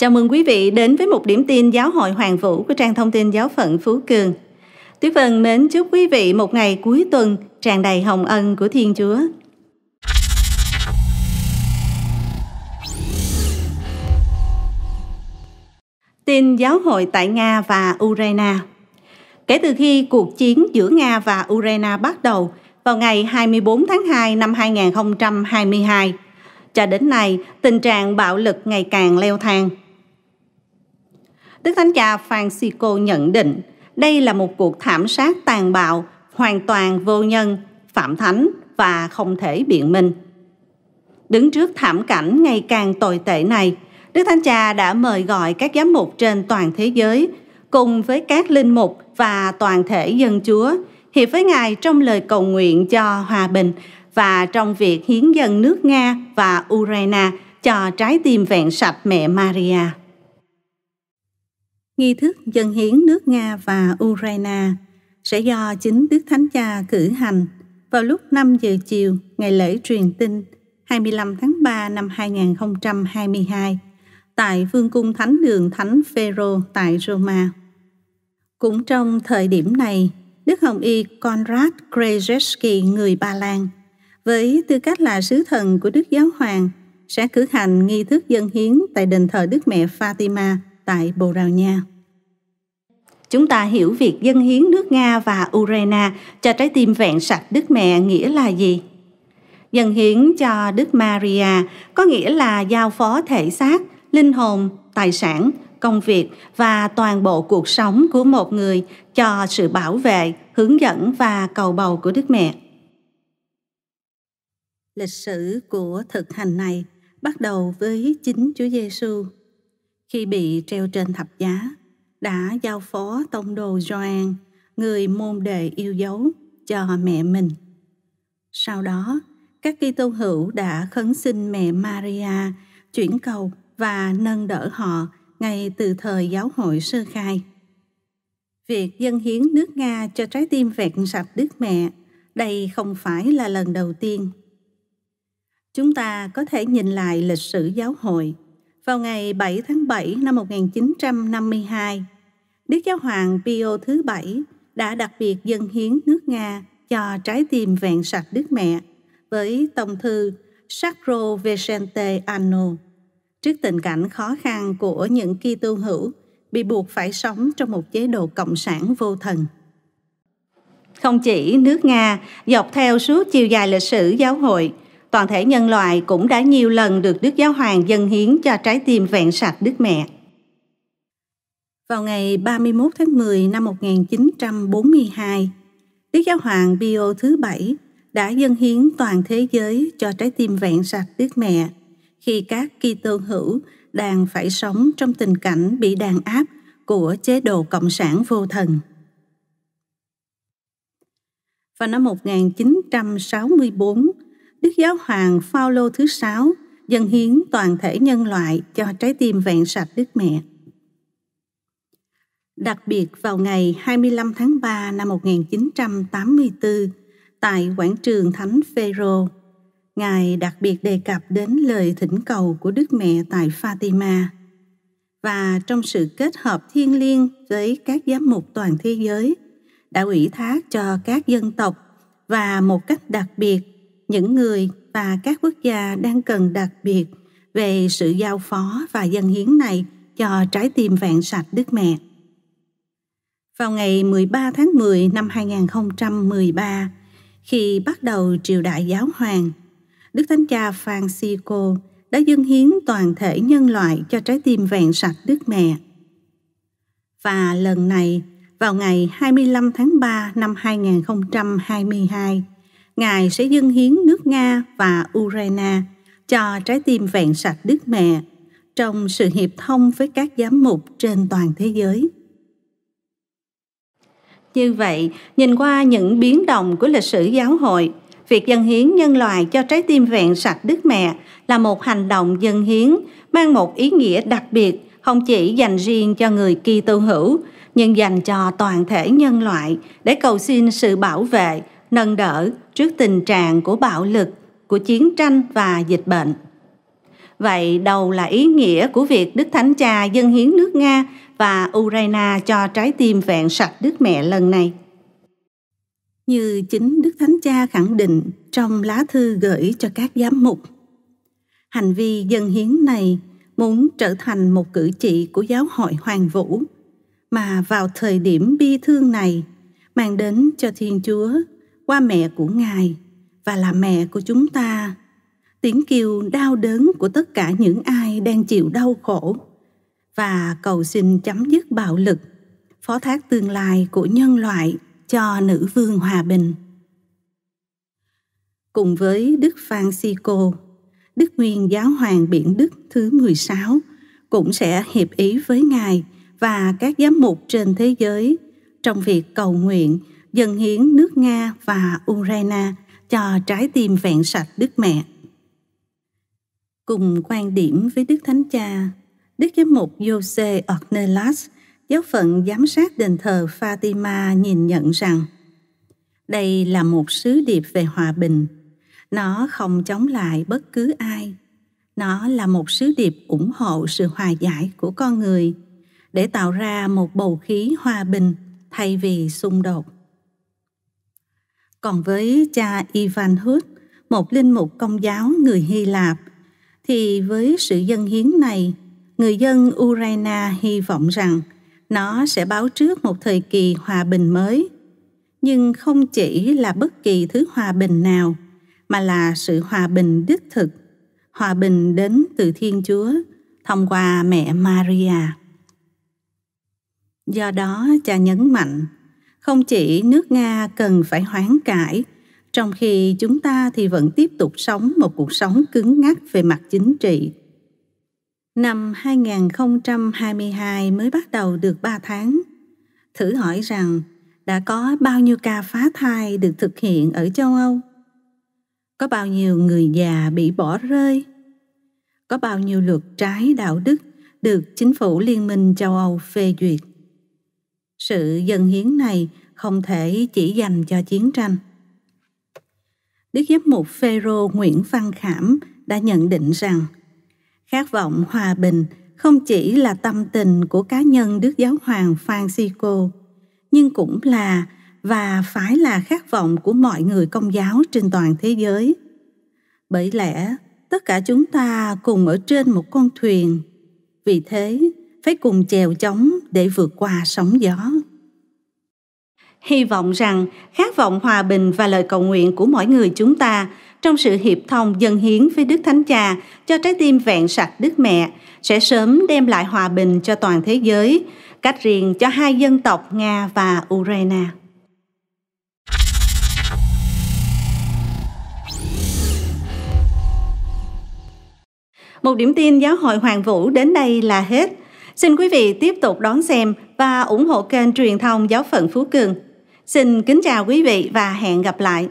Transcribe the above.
Chào mừng quý vị đến với một điểm tin giáo hội Hoàng Vũ của trang thông tin giáo phận Phú Cường. Tuyết Vân mến chúc quý vị một ngày cuối tuần tràn đầy hồng ân của Thiên Chúa. Tin giáo hội tại Nga và Ukraine Kể từ khi cuộc chiến giữa Nga và Ukraine bắt đầu vào ngày 24 tháng 2 năm 2022, cho đến nay tình trạng bạo lực ngày càng leo thang. Đức Thánh Cha Francisco nhận định đây là một cuộc thảm sát tàn bạo, hoàn toàn vô nhân, phạm thánh và không thể biện minh. Đứng trước thảm cảnh ngày càng tồi tệ này, Đức Thánh Cha đã mời gọi các giám mục trên toàn thế giới cùng với các linh mục và toàn thể dân Chúa hiệp với Ngài trong lời cầu nguyện cho hòa bình và trong việc hiến dân nước Nga và Ukraine cho trái tim vẹn sạch mẹ Maria nghi thức dân hiến nước Nga và Ukraine sẽ do chính Đức Thánh Cha cử hành vào lúc 5 giờ chiều ngày lễ truyền tin 25 tháng 3 năm 2022 tại Vương cung Thánh đường Thánh Phêrô tại Roma. Cũng trong thời điểm này, Đức Hồng Y Konrad Krajewski người Ba Lan với tư cách là sứ thần của Đức Giáo Hoàng sẽ cử hành nghi thức dân hiến tại đền thờ Đức Mẹ Fatima – tại Bồ Đào Nha. Chúng ta hiểu việc dân hiến nước Nga và Ukraine cho trái tim vẹn sạch Đức Mẹ nghĩa là gì? Dân hiến cho Đức Maria có nghĩa là giao phó thể xác, linh hồn, tài sản, công việc và toàn bộ cuộc sống của một người cho sự bảo vệ, hướng dẫn và cầu bầu của Đức Mẹ. Lịch sử của thực hành này bắt đầu với chính Chúa Giêsu khi bị treo trên thập giá, đã giao phó tông đồ Gioan, người môn đệ yêu dấu, cho mẹ mình. Sau đó, các kỳ tôn hữu đã khấn xin mẹ Maria chuyển cầu và nâng đỡ họ ngay từ thời giáo hội sơ khai. Việc dân hiến nước Nga cho trái tim vẹn sạch Đức Mẹ, đây không phải là lần đầu tiên. Chúng ta có thể nhìn lại lịch sử giáo hội vào ngày 7 tháng 7 năm 1952, Đức Giáo hoàng Pio thứ Bảy đã đặc biệt dâng hiến nước Nga cho trái tim vẹn sạch Đức Mẹ với Tổng thư Sacro Vicente Anno. Trước tình cảnh khó khăn của những Kitô hữu bị buộc phải sống trong một chế độ cộng sản vô thần. Không chỉ nước Nga, dọc theo suốt chiều dài lịch sử giáo hội, toàn thể nhân loại cũng đã nhiều lần được Đức Giáo Hoàng dâng hiến cho trái tim vẹn sạch Đức Mẹ. Vào ngày 31 tháng 10 năm 1942, Đức Giáo Hoàng Pio thứ Bảy đã dâng hiến toàn thế giới cho trái tim vẹn sạch Đức Mẹ khi các Kitô hữu đang phải sống trong tình cảnh bị đàn áp của chế độ cộng sản vô thần. Vào năm 1964, Đức Giáo Hoàng Phaolô thứ sáu dâng hiến toàn thể nhân loại cho trái tim vẹn sạch Đức Mẹ. Đặc biệt vào ngày 25 tháng 3 năm 1984 tại quảng trường Thánh Phêrô, Ngài đặc biệt đề cập đến lời thỉnh cầu của Đức Mẹ tại Fatima và trong sự kết hợp thiêng liêng với các giám mục toàn thế giới đã ủy thác cho các dân tộc và một cách đặc biệt những người và các quốc gia đang cần đặc biệt về sự giao phó và dân hiến này cho trái tim vẹn sạch Đức Mẹ. Vào ngày 13 tháng 10 năm 2013, khi bắt đầu triều đại giáo hoàng, Đức Thánh Cha Francisco đã dâng hiến toàn thể nhân loại cho trái tim vẹn sạch Đức Mẹ. Và lần này, vào ngày 25 tháng 3 năm 2022, Ngài sẽ dâng hiến nước Nga và Ukraine cho trái tim vẹn sạch Đức Mẹ trong sự hiệp thông với các giám mục trên toàn thế giới. Như vậy, nhìn qua những biến động của lịch sử giáo hội, việc dân hiến nhân loại cho trái tim vẹn sạch Đức Mẹ là một hành động dân hiến mang một ý nghĩa đặc biệt không chỉ dành riêng cho người kỳ Kitô hữu, nhưng dành cho toàn thể nhân loại để cầu xin sự bảo vệ nâng đỡ trước tình trạng của bạo lực, của chiến tranh và dịch bệnh. Vậy đâu là ý nghĩa của việc Đức Thánh Cha dân hiến nước Nga và Ukraine cho trái tim vẹn sạch Đức Mẹ lần này? Như chính Đức Thánh Cha khẳng định trong lá thư gửi cho các giám mục, hành vi dân hiến này muốn trở thành một cử chỉ của giáo hội hoàng vũ mà vào thời điểm bi thương này mang đến cho Thiên Chúa qua mẹ của Ngài và là mẹ của chúng ta. Tiếng kêu đau đớn của tất cả những ai đang chịu đau khổ và cầu xin chấm dứt bạo lực, phó thác tương lai của nhân loại cho nữ vương hòa bình. Cùng với Đức Francisco, Đức Nguyên Giáo hoàng Biển Đức thứ 16 cũng sẽ hiệp ý với Ngài và các giám mục trên thế giới trong việc cầu nguyện dâng hiến nước Nga và Ukraine cho trái tim vẹn sạch Đức Mẹ. Cùng quan điểm với Đức Thánh Cha, Đức Giám mục Jose Ornelas, giáo phận giám sát đền thờ Fatima nhìn nhận rằng đây là một sứ điệp về hòa bình. Nó không chống lại bất cứ ai. Nó là một sứ điệp ủng hộ sự hòa giải của con người để tạo ra một bầu khí hòa bình thay vì xung đột còn với cha Ivan Hut, một linh mục công giáo người Hy Lạp, thì với sự dân hiến này, người dân Ukraine hy vọng rằng nó sẽ báo trước một thời kỳ hòa bình mới. Nhưng không chỉ là bất kỳ thứ hòa bình nào, mà là sự hòa bình đích thực, hòa bình đến từ Thiên Chúa thông qua mẹ Maria. Do đó cha nhấn mạnh không chỉ nước nga cần phải hoán cải trong khi chúng ta thì vẫn tiếp tục sống một cuộc sống cứng ngắc về mặt chính trị. Năm 2022 mới bắt đầu được 3 tháng. Thử hỏi rằng đã có bao nhiêu ca phá thai được thực hiện ở châu Âu? Có bao nhiêu người già bị bỏ rơi? Có bao nhiêu luật trái đạo đức được chính phủ Liên minh châu Âu phê duyệt? Sự dân hiến này không thể chỉ dành cho chiến tranh. Đức giám mục Phêrô Nguyễn Văn Khảm đã nhận định rằng khát vọng hòa bình không chỉ là tâm tình của cá nhân Đức Giáo Hoàng Francisco, nhưng cũng là và phải là khát vọng của mọi người công giáo trên toàn thế giới. Bởi lẽ, tất cả chúng ta cùng ở trên một con thuyền. Vì thế, phải cùng chèo chống để vượt qua sóng gió hy vọng rằng khát vọng hòa bình và lời cầu nguyện của mỗi người chúng ta trong sự hiệp thông dân hiến với Đức Thánh Cha cho trái tim vẹn sạch Đức Mẹ sẽ sớm đem lại hòa bình cho toàn thế giới, cách riêng cho hai dân tộc Nga và Ukraine. Một điểm tin giáo hội Hoàng Vũ đến đây là hết. Xin quý vị tiếp tục đón xem và ủng hộ kênh truyền thông giáo phận Phú Cường. Xin kính chào quý vị và hẹn gặp lại.